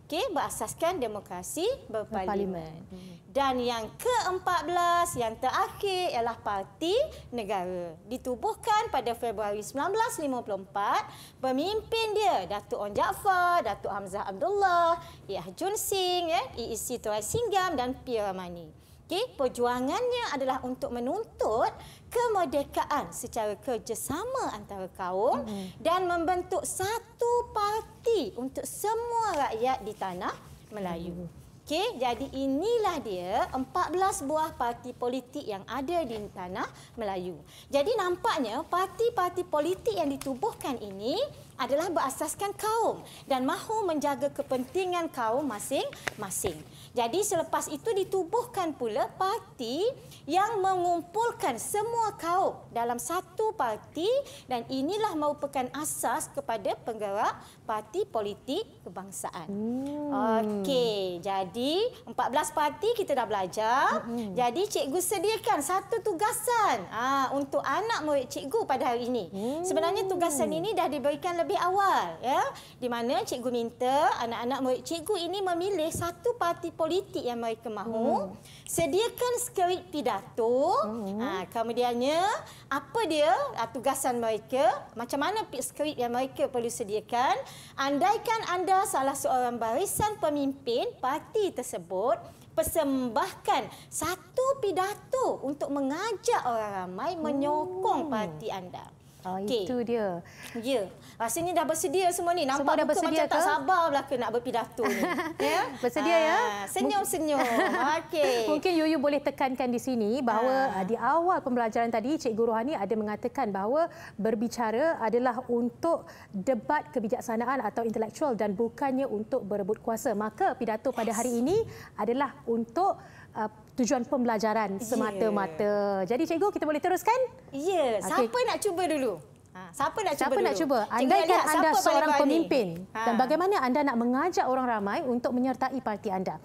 Speaker 1: okay, berasaskan demokrasi berparlimen. berparlimen. Dan yang ke-14 yang terakhir ialah Parti Negara. Ditubuhkan pada Februari 1954, pemimpin dia Datuk On Jaafar, Datuk Hamzah Abdullah, Iyah Jun Sing, ya, eh, IEC e Tuan Singgam dan Pia Ramani. Okay, perjuangannya adalah untuk menuntut kemerdekaan secara kerjasama antara kaum mm. dan membentuk satu parti untuk semua rakyat di tanah Melayu. Mm. Okey, jadi inilah dia 14 buah parti politik yang ada di tanah Melayu. Jadi nampaknya parti-parti politik yang ditubuhkan ini adalah berasaskan kaum dan mahu menjaga kepentingan kaum masing-masing. Jadi selepas itu ditubuhkan pula parti yang mengumpulkan semua kaum dalam satu parti dan inilah merupakan asas kepada penggerak parti politik kebangsaan. Hmm. Okey, jadi 14 parti kita dah belajar. Hmm. Jadi cikgu sediakan satu tugasan aa, ha, untuk anak murid cikgu pada hari ini. Hmm. Sebenarnya tugasan ini dah diberikan lebih awal ya, di mana cikgu minta anak-anak murid cikgu ini memilih satu parti politik politik yang mereka mahu. Hmm. Sediakan skrip pidato. Hmm. Ha, kemudiannya, apa dia ha, tugasan mereka? Macam mana skrip yang mereka perlu sediakan? Andaikan anda salah seorang barisan pemimpin parti tersebut persembahkan satu pidato untuk mengajak orang ramai menyokong hmm. parti anda.
Speaker 3: Oh, okay. Itu
Speaker 1: dia. Ya. Yeah. Rasanya dah bersedia
Speaker 3: semua ni. Nampak semua bersedia macam ke? tak sabar
Speaker 1: pula ke nak berpidato ni. (laughs) yeah? Bersedia ya? Ah, senyum-senyum. (laughs) Okey. Mungkin
Speaker 3: Yuyu boleh tekankan di sini bahawa ha. di awal pembelajaran tadi, Cik Guru Hani ada mengatakan bahawa berbicara adalah untuk debat kebijaksanaan atau intelektual dan bukannya untuk berebut kuasa. Maka pidato yes. pada hari ini adalah untuk uh, tujuan pembelajaran semata-mata. Yeah. Jadi cikgu kita boleh teruskan?
Speaker 1: Ya, yeah. okay. siapa nak cuba dulu? Ha, siapa nak siapa cuba nak dulu? cuba? Anda Cikgu kan anda seorang pemimpin ha. dan
Speaker 3: bagaimana anda nak mengajak orang ramai untuk menyertai parti anda?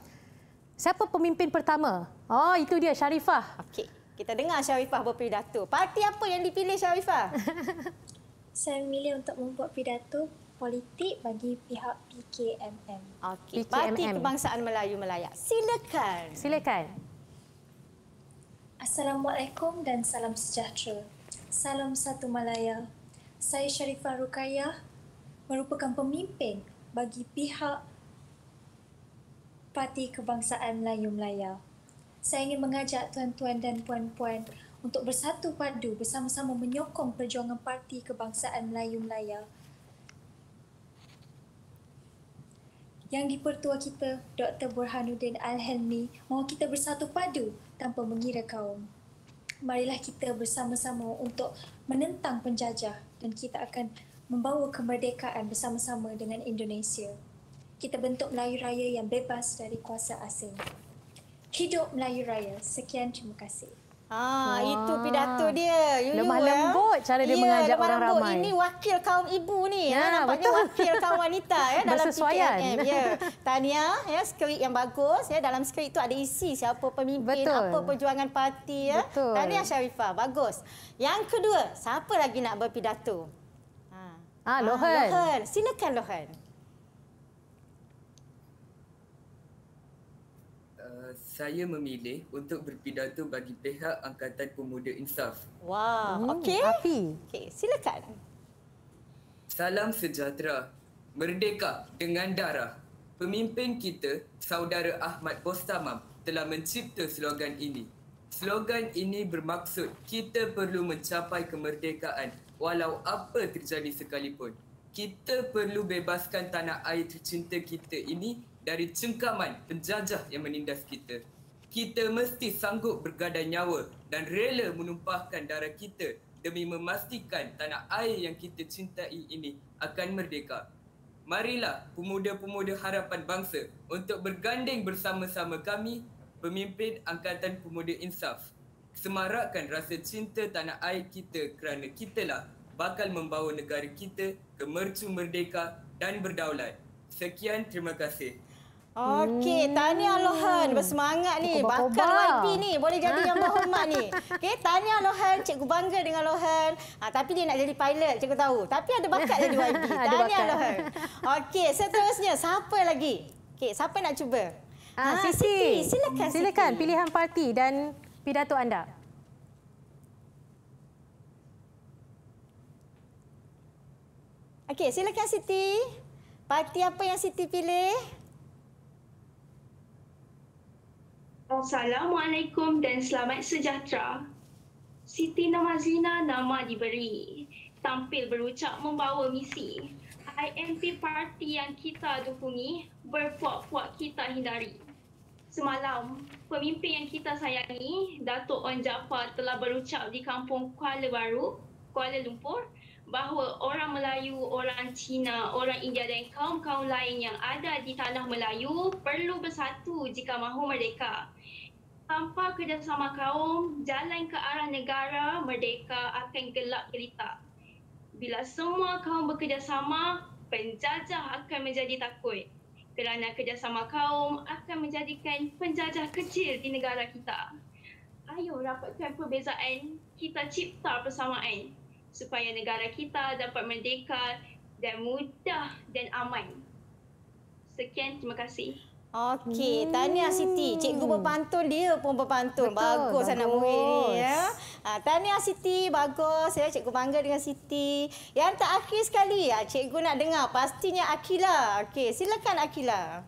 Speaker 3: Siapa pemimpin pertama? Oh, itu dia Sharifah. Okey.
Speaker 1: Kita dengar Sharifah berpidato.
Speaker 6: Parti apa yang dipilih Sharifah? (laughs) Saya memilih untuk membuat pidato politik bagi pihak PKMM. Okey. Parti Kebangsaan
Speaker 1: Melayu Melayak.
Speaker 3: Silakan. Silakan.
Speaker 6: Assalamualaikum dan salam sejahtera. Salam satu Malaya saya Sharifah Rukayah merupakan pemimpin bagi pihak Parti Kebangsaan Melayu Melaya. Saya ingin mengajak tuan-tuan dan puan-puan untuk bersatu padu bersama-sama menyokong perjuangan Parti Kebangsaan Melayu Melaya yang dipertua kita Dr. Burhanuddin Al-Helmi mahu kita bersatu padu tanpa mengira kaum. Marilah kita bersama-sama untuk menentang penjajah dan kita akan membawa kemerdekaan bersama-sama dengan Indonesia. Kita bentuk Melayu Raya yang bebas dari kuasa asing. Hidup Melayu Raya. Sekian terima kasih.
Speaker 1: Ah, Wah. itu pidato dia. Lemah eh? lembut ya. cara dia ya, mengajak orang lembut. ramai. Ini
Speaker 6: wakil kaum ibu ni. Ya, ya
Speaker 1: nampaknya betul. wakil kaum wanita ya dalam Bersesuaian. PKM. Ya. Tania, ya skrip yang bagus ya dalam skrip itu ada isi siapa pemimpin, betul. apa perjuangan parti ya. Betul. Tania Sharifah, bagus. Yang kedua, siapa lagi nak berpidato? Ha. Ah, Lohan. Ah, Lohan. Silakan Lohan.
Speaker 2: Eh, saya memilih untuk berpidato bagi pihak Angkatan Pemuda Insaf.
Speaker 1: Wah, wow, hmm, okey. Tapi, Okey, silakan.
Speaker 2: Salam sejahtera. Merdeka dengan darah. Pemimpin kita, saudara Ahmad Bostamam telah mencipta slogan ini. Slogan ini bermaksud kita perlu mencapai kemerdekaan walau apa terjadi sekalipun. Kita perlu bebaskan tanah air tercinta kita ini dari cengkaman penjajah yang menindas kita. Kita mesti sanggup bergadai nyawa dan rela menumpahkan darah kita demi memastikan tanah air yang kita cintai ini akan merdeka. Marilah pemuda-pemuda harapan bangsa untuk berganding bersama-sama kami, pemimpin Angkatan Pemuda Insaf. Semarakkan rasa cinta tanah air kita kerana kitalah bakal membawa negara kita ke mercu merdeka dan berdaulat. Sekian, terima kasih. Okey, hmm.
Speaker 1: tahniah Lohan. Bersemangat ni. Bakal YP ni. Boleh jadi yang (laughs) berhormat ni. Okey, tahniah Lohan. Cikgu bangga dengan Lohan. Ha, tapi dia nak jadi pilot, cikgu tahu. Tapi ada bakat jadi YP. (laughs) Tahniah Lohan. Okey, seterusnya. Siapa lagi? Okey, siapa nak cuba? Ha, ha, Siti. Siti. Silakan, Siti. Silakan, pilihan
Speaker 3: parti dan pidato anda.
Speaker 1: Okey, silakan Siti. Parti apa yang Siti pilih?
Speaker 4: Assalamualaikum dan selamat sejahtera. Siti Namazlina nama diberi. Tampil berucap membawa misi. IMP parti yang kita dukungi berpuak-puak kita hindari. Semalam, pemimpin yang kita sayangi, Datuk On Jaafar telah berucap di kampung Kuala Baru, Kuala Lumpur, bahawa orang Melayu, orang Cina, orang India dan kaum-kaum lain yang ada di tanah Melayu perlu bersatu jika mahu merdeka tanpa kerjasama kaum, jalan ke arah negara merdeka akan gelap gelita. Bila semua kaum bekerjasama, penjajah akan menjadi takut. Kerana kerjasama kaum akan menjadikan penjajah kecil di negara kita. Ayo rapatkan perbezaan, kita cipta persamaan supaya negara kita dapat merdeka dan mudah dan aman. Sekian, terima kasih.
Speaker 1: Okey, hmm. tahniah Siti. Cikgu berpantun dia pun berpantun. Bagus, bagus anak murid ni. Ya. Ha, tahniah Siti, bagus. Ya. Cikgu bangga dengan Siti. Yang tak akhir sekali, ya. cikgu nak dengar pastinya Akila. Okey, silakan Akila.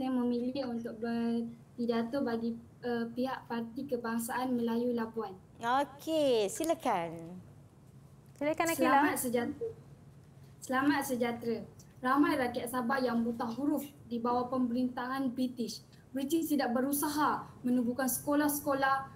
Speaker 5: Saya memilih untuk berpidato bagi uh, pihak Parti Kebangsaan Melayu Labuan. Okey,
Speaker 1: silakan.
Speaker 5: Silakan Akila. Selamat sejahtera. Selamat sejahtera ramai rakyat Sabah yang buta huruf di bawah pemerintahan British. British tidak berusaha menubuhkan sekolah-sekolah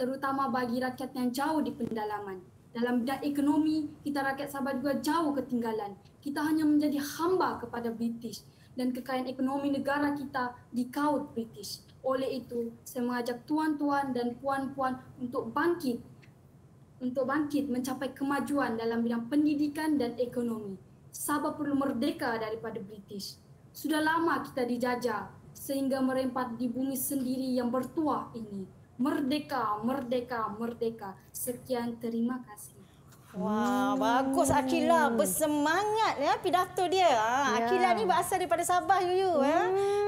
Speaker 5: terutama bagi rakyat yang jauh di pendalaman. Dalam bidang ekonomi, kita rakyat Sabah juga jauh ketinggalan. Kita hanya menjadi hamba kepada British dan kekayaan ekonomi negara kita dikaut British. Oleh itu, saya mengajak tuan-tuan dan puan-puan untuk bangkit untuk bangkit mencapai kemajuan dalam bidang pendidikan dan ekonomi. Sabah perlu merdeka daripada British. Sudah lama kita dijajah sehingga merempat di bumi sendiri yang bertuah ini. Merdeka, merdeka, merdeka. Sekian terima kasih. Wah, bagus Akila
Speaker 4: lah. hmm.
Speaker 1: bersemangat ya pidato dia. Ha, ah, ya. Akila lah ni berasal daripada Sabah Yuyu ya.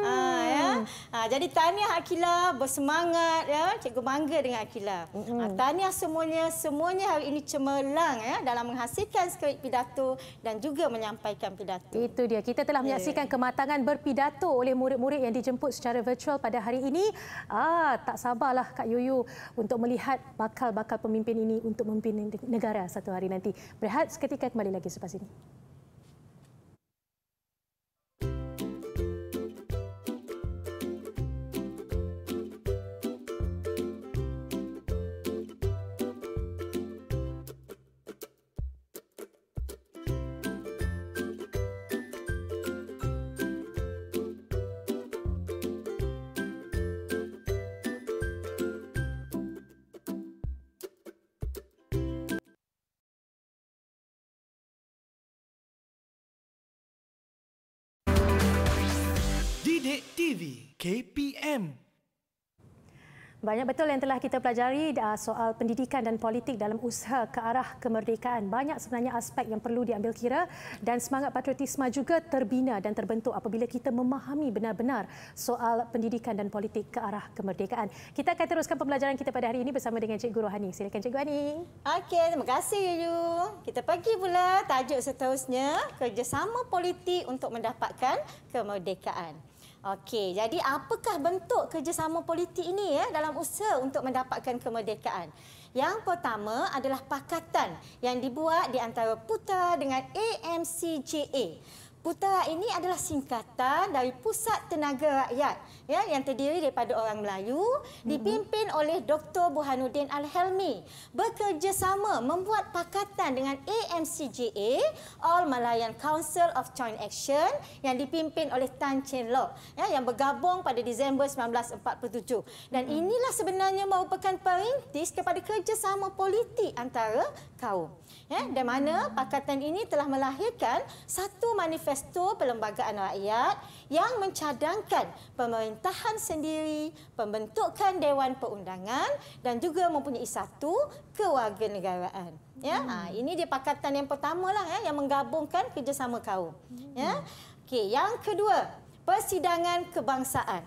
Speaker 1: Ha, ya. Ha, jadi tahniah Akila bersemangat ya. Cikgu bangga dengan Akila. Ha, tahniah semuanya, semuanya hari ini cemerlang ya dalam menghasilkan skrip pidato dan juga menyampaikan pidato.
Speaker 3: Itu dia. Kita telah menyaksikan ya. kematangan berpidato oleh murid-murid yang dijemput secara virtual pada hari ini. Ah, ha, tak sabarlah Kak Yuyu untuk melihat bakal-bakal pemimpin ini untuk memimpin negara satu hari nanti. Berehat seketika kembali lagi selepas ini.
Speaker 2: KPM.
Speaker 3: Banyak betul yang telah kita pelajari ah, soal pendidikan dan politik dalam usaha ke arah kemerdekaan. Banyak sebenarnya aspek yang perlu diambil kira dan semangat patriotisme juga terbina dan terbentuk apabila kita memahami benar-benar soal pendidikan dan politik ke arah kemerdekaan. Kita akan teruskan pembelajaran kita pada hari ini bersama dengan Cikgu Rohani. Silakan Cikgu Rohani. Okey, terima kasih Yuyu. Kita pergi pula
Speaker 1: tajuk seterusnya kerjasama politik untuk mendapatkan kemerdekaan. Okey, jadi apakah bentuk kerjasama politik ini ya dalam usaha untuk mendapatkan kemerdekaan? Yang pertama adalah pakatan yang dibuat di antara PUTRA dengan AMCJA. Putera ini adalah singkatan dari Pusat Tenaga Rakyat ya, yang terdiri daripada orang Melayu mhm. dipimpin oleh Dr. Burhanuddin Al-Helmi bekerjasama membuat pakatan dengan AMCJA All Malayan Council of Joint Action yang dipimpin oleh Tan Chen Lok ya, yang bergabung pada Disember 1947. Dan mhm. inilah sebenarnya merupakan perintis kepada kerjasama politik antara kaum. Ya, di mana mhm. pakatan ini telah melahirkan satu manifest manifesto perlembagaan rakyat yang mencadangkan pemerintahan sendiri, pembentukan dewan perundangan dan juga mempunyai satu kewarganegaraan. Ya, hmm. ha, ini dia pakatan yang pertama lah ya, yang menggabungkan kerjasama kaum. Hmm. Ya, okay, yang kedua persidangan kebangsaan.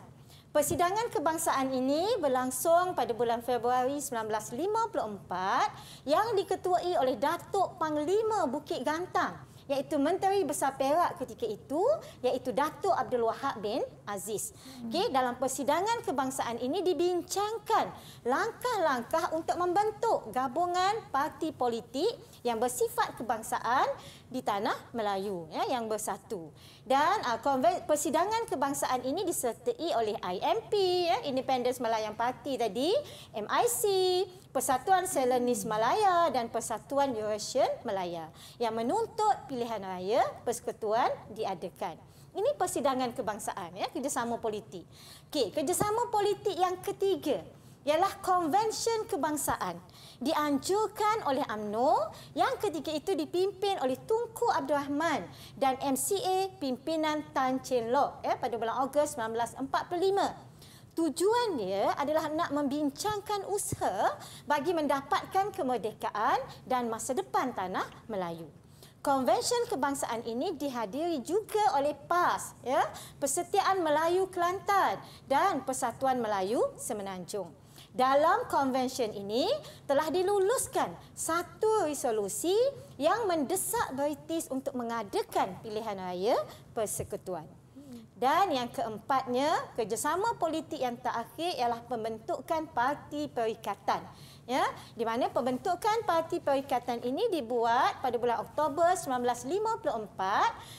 Speaker 1: Persidangan kebangsaan ini berlangsung pada bulan Februari 1954 yang diketuai oleh Datuk Panglima Bukit Gantang iaitu Menteri Besar Perak ketika itu iaitu Datuk Abdul Wahab bin Aziz. Hmm. Okey, dalam persidangan kebangsaan ini dibincangkan langkah-langkah untuk membentuk gabungan parti politik yang bersifat kebangsaan di tanah Melayu ya, yang bersatu. Dan uh, konvensi persidangan kebangsaan ini disertai oleh IMP, ya, Independence Malayan Party tadi, MIC, Persatuan Selenis Malaya dan Persatuan Eurasian Malaya yang menuntut pilihan raya persekutuan diadakan. Ini persidangan kebangsaan, ya, kerjasama politik. Okey, kerjasama politik yang ketiga ialah konvensyen kebangsaan dianjurkan oleh AMNO yang ketika itu dipimpin oleh Tunku Abdul Rahman dan MCA pimpinan Tan Chin Lok ya, pada bulan Ogos 1945. Tujuan dia adalah nak membincangkan usaha bagi mendapatkan kemerdekaan dan masa depan tanah Melayu. Konvensyen kebangsaan ini dihadiri juga oleh PAS, ya, Persetiaan Melayu Kelantan dan Persatuan Melayu Semenanjung dalam konvensyen ini telah diluluskan satu resolusi yang mendesak British untuk mengadakan pilihan raya persekutuan. Dan yang keempatnya, kerjasama politik yang terakhir ialah pembentukan parti perikatan. Ya, di mana pembentukan parti perikatan ini dibuat pada bulan Oktober 1954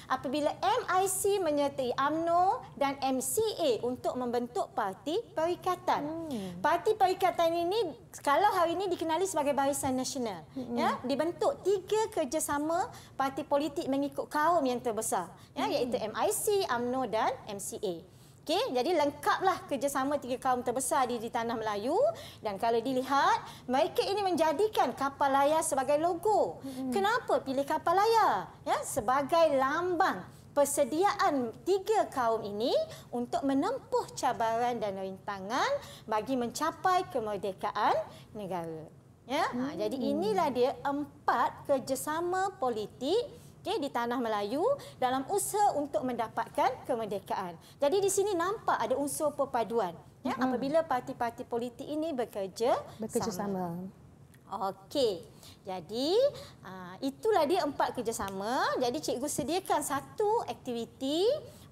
Speaker 1: apabila MIC menyertai AMNO dan MCA untuk membentuk parti perikatan. Hmm. Parti perikatan ini kalau hari ini dikenali sebagai Barisan Nasional. Ya, hmm. Ya, dibentuk tiga kerjasama parti politik mengikut kaum yang terbesar, ya, hmm. iaitu MIC, AMNO dan dan MCA. okay? jadi lengkaplah kerjasama tiga kaum terbesar di, di tanah Melayu dan kalau dilihat, mereka ini menjadikan kapal layar sebagai logo. Hmm. Kenapa pilih kapal layar? Ya, sebagai lambang persediaan tiga kaum ini untuk menempuh cabaran dan rintangan bagi mencapai kemerdekaan negara. Ya, ha, hmm. jadi inilah dia empat kerjasama politik okay, di tanah Melayu dalam usaha untuk mendapatkan kemerdekaan. Jadi di sini nampak ada unsur perpaduan ya, hmm. apabila parti-parti politik ini bekerja, bekerja Okey. Jadi ah, itulah dia empat kerjasama. Jadi cikgu sediakan satu aktiviti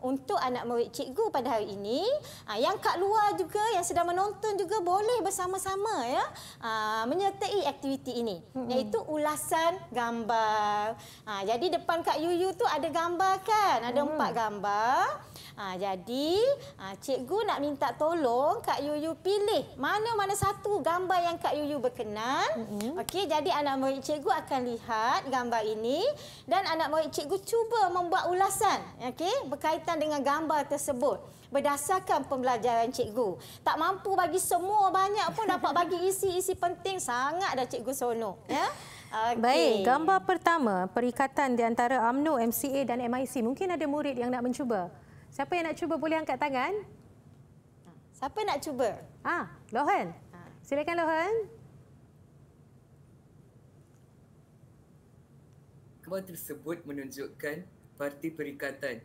Speaker 1: untuk anak murid cikgu pada hari ini. Ah, yang kat luar juga, yang sedang menonton juga boleh bersama-sama ya ah, menyertai aktiviti ini. Iaitu ulasan gambar. Ah, jadi depan Kak Yuyu tu ada gambar kan? Ada empat Gambar. Ha, jadi, ha, cikgu nak minta tolong Kak Yuyu pilih mana-mana satu gambar yang Kak Yuyu berkenan. Mm -hmm. Okey, jadi anak murid cikgu akan lihat gambar ini dan anak murid cikgu cuba membuat ulasan okey, berkaitan dengan gambar tersebut berdasarkan pembelajaran cikgu. Tak mampu bagi semua banyak pun dapat bagi isi-isi penting sangat dah cikgu Sono. Ya? Okay. Baik, gambar
Speaker 3: pertama, perikatan di antara UMNO, MCA dan MIC. Mungkin ada murid yang nak mencuba. Siapa yang nak cuba boleh angkat tangan? Siapa nak cuba? Ah, Lohan. Ha. Silakan Lohan.
Speaker 2: Gambar tersebut menunjukkan Parti Perikatan.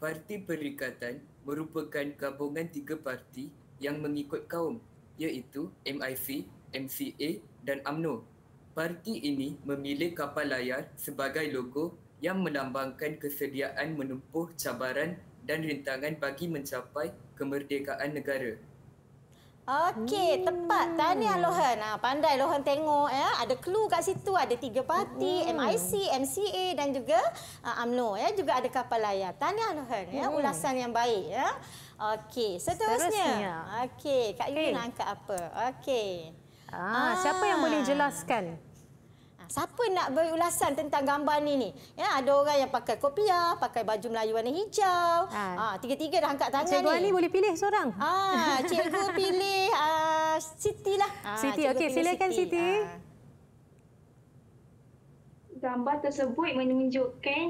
Speaker 2: Parti Perikatan merupakan gabungan tiga parti yang mengikut kaum iaitu MIV, MCA dan AMNO. Parti ini memilih kapal layar sebagai logo yang melambangkan kesediaan menempuh cabaran dan rintangan bagi mencapai kemerdekaan negara.
Speaker 1: Okey, hmm. tepat. Tahniah Lohan. Ha, pandai Lohan tengok. Ya. Ada clue kat situ. Ada tiga parti. Hmm. MIC, MCA dan juga uh, ah, UMNO. Ya. Juga ada kapal layar. Tahniah Lohan. Ya. Hmm. Ulasan yang baik. Ya. Okey, seterusnya. seterusnya. Okey, Kak Yu okay. nak angkat apa? Okey. Ah, ah, siapa yang boleh ah. jelaskan Siapa nak beri ulasan tentang gambar ni ni? Ya, ada orang yang pakai kopiah, ya, pakai baju Melayu warna hijau. Ha, ha tiga-tiga dah angkat tangan cikgu ni. Cikgu ni boleh pilih seorang. Ha, cikgu (laughs) pilih a ha, uh, Siti lah. Ha, Siti, okey silakan Siti. Siti. Ha.
Speaker 4: Gambar tersebut menunjukkan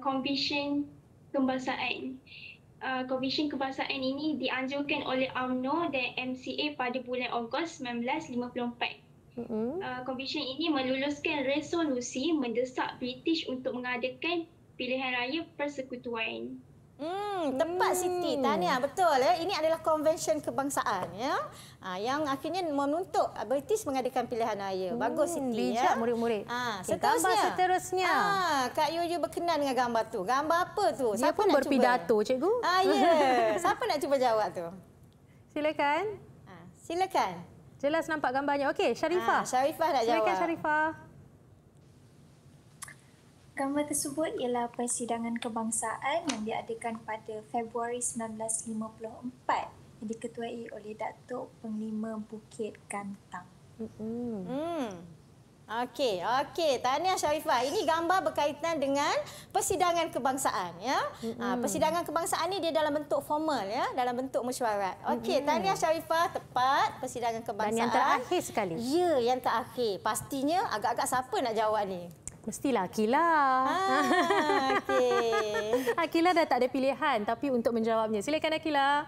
Speaker 4: komisen uh, kebangsaan. Komisen uh, kebangsaan ini dianjurkan oleh UMNO dan MCA pada bulan Ogos 1954. Mm-hmm. Uh, Komisyen ini meluluskan resolusi mendesak British untuk mengadakan pilihan raya persekutuan.
Speaker 1: Hmm, tepat hmm. Siti. Tahniah. Betul. Eh? Ini adalah konvensyen kebangsaan ya? ha, yang akhirnya menuntut British mengadakan pilihan raya. Hmm. Bagus Siti. Ya? Bijak ya? murid-murid. Ha, seterusnya. Gambar seterusnya. Ha, Kak Yu, berkenan dengan gambar tu. Gambar apa tu? Siapa pun nak berpidato, cuba?
Speaker 3: cikgu. Ha, ya. Yeah. (laughs) Siapa nak cuba jawab tu? Silakan. Ha, Silakan. Jelas nampak gambarnya. Okey, Sharifah. Ha, ah, Sharifah nak jawab. Sharifah.
Speaker 6: Gambar tersebut ialah persidangan kebangsaan yang diadakan pada Februari 1954 yang diketuai oleh Datuk Penglima Bukit Gantang. Mm -hmm. mm. Okey,
Speaker 1: okey. Tahniah Sharifah. Ini gambar berkaitan dengan persidangan kebangsaan. ya. Mm -hmm. Persidangan kebangsaan ini dia dalam bentuk formal, ya, dalam bentuk mesyuarat. Okey, mm -hmm. Tahniah Sharifah tepat persidangan kebangsaan. Dan yang terakhir sekali. Ya,
Speaker 3: yang terakhir. Pastinya agak-agak siapa nak jawab ni? Mestilah Akila. Ah, okay. (laughs) Akila dah tak ada pilihan tapi untuk menjawabnya. Silakan Akila.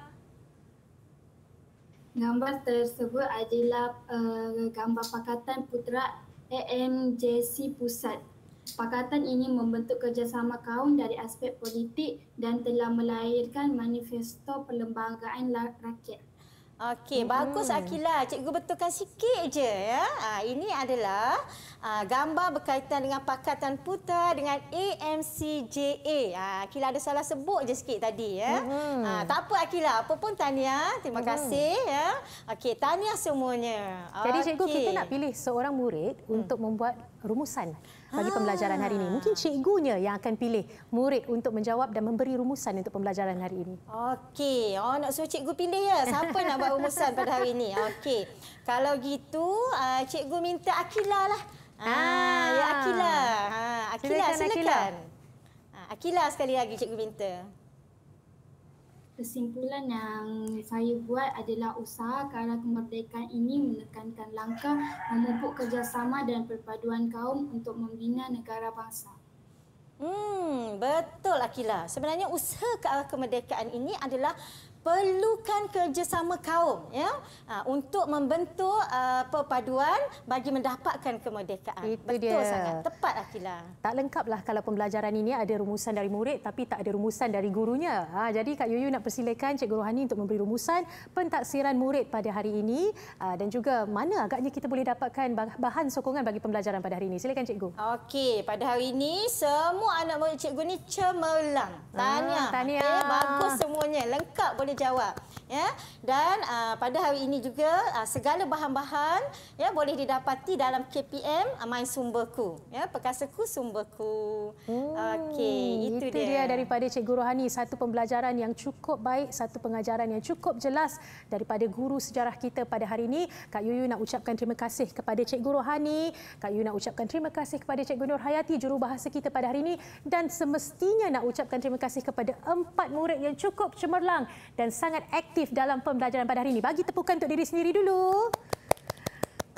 Speaker 3: Gambar tersebut adalah uh,
Speaker 5: gambar pakatan putra. AMJC Pusat. Pakatan ini membentuk kerjasama kaum dari aspek politik dan telah melahirkan manifesto perlembagaan rakyat.
Speaker 1: Okey, -hmm. bagus Akila. Cikgu betulkan sikit je ya. Ha, ini adalah Uh, gambar berkaitan dengan Pakatan Putar dengan AMCJA. Uh, ha, Akila ada salah sebut je sikit tadi. ya. -hmm. uh, tak apa Akila, apa pun
Speaker 3: Tania. Terima -hmm. kasih. ya. Okey, tanya semuanya. Jadi okay. cikgu, kita nak pilih seorang murid hmm. untuk membuat rumusan bagi ha. pembelajaran hari ini. Mungkin ah. cikgunya yang akan pilih murid untuk menjawab dan memberi rumusan untuk pembelajaran hari ini. Okey,
Speaker 1: oh nak suruh cikgu pilih ya. Siapa nak buat rumusan pada hari ini? Okey.
Speaker 3: Kalau gitu,
Speaker 1: uh, cikgu minta Akila lah. Ah, ya Akila. Ha, Akila silakan. silakan. Akila. Ha, Akila sekali lagi cikgu minta kesimpulan
Speaker 5: yang saya buat adalah usaha ke arah kemerdekaan ini menekankan langkah memupuk kerjasama dan perpaduan kaum untuk membina negara bangsa.
Speaker 1: Hmm, betul Akila. Sebenarnya usaha ke arah kemerdekaan ini adalah perlukan kerjasama kaum ya ah, untuk membentuk uh, perpaduan bagi mendapatkan kemerdekaan Itu betul dia. sangat tepat akila
Speaker 3: tak lengkaplah kalau pembelajaran ini ada rumusan dari murid tapi tak ada rumusan dari gurunya ha jadi kak yuyu nak persilakan cikgu rohani untuk memberi rumusan pentaksiran murid pada hari ini uh, dan juga mana agaknya kita boleh dapatkan bahan sokongan bagi pembelajaran pada hari ini silakan cikgu okey pada hari ini semua anak murid cikgu ni cemerlang tahniah ah, tahniah eh, okay, bagus semuanya lengkap
Speaker 1: boleh tanda jawab ya dan uh, pada hari ini juga uh, segala bahan-bahan ya boleh didapati dalam KPM uh, ah, My Sumberku ya Perkasaku Sumberku
Speaker 3: hmm, okey itu, itu dia. dia daripada Cikgu Rohani satu pembelajaran yang cukup baik satu pengajaran yang cukup jelas daripada guru sejarah kita pada hari ini Kak Yuyu nak ucapkan terima kasih kepada Cikgu Rohani Kak Yuyu nak ucapkan terima kasih kepada Cikgu Nur Hayati bahasa kita pada hari ini dan semestinya nak ucapkan terima kasih kepada empat murid yang cukup cemerlang dan dan sangat aktif dalam pembelajaran pada hari ini. Bagi tepukan untuk diri sendiri dulu.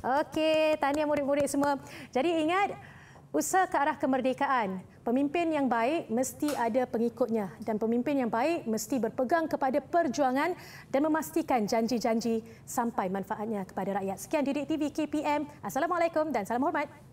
Speaker 3: Okey, tahniah murid-murid semua. Jadi ingat, usaha ke arah kemerdekaan. Pemimpin yang baik mesti ada pengikutnya dan pemimpin yang baik mesti berpegang kepada perjuangan dan memastikan janji-janji sampai manfaatnya kepada rakyat. Sekian Didik TV KPM. Assalamualaikum dan salam hormat.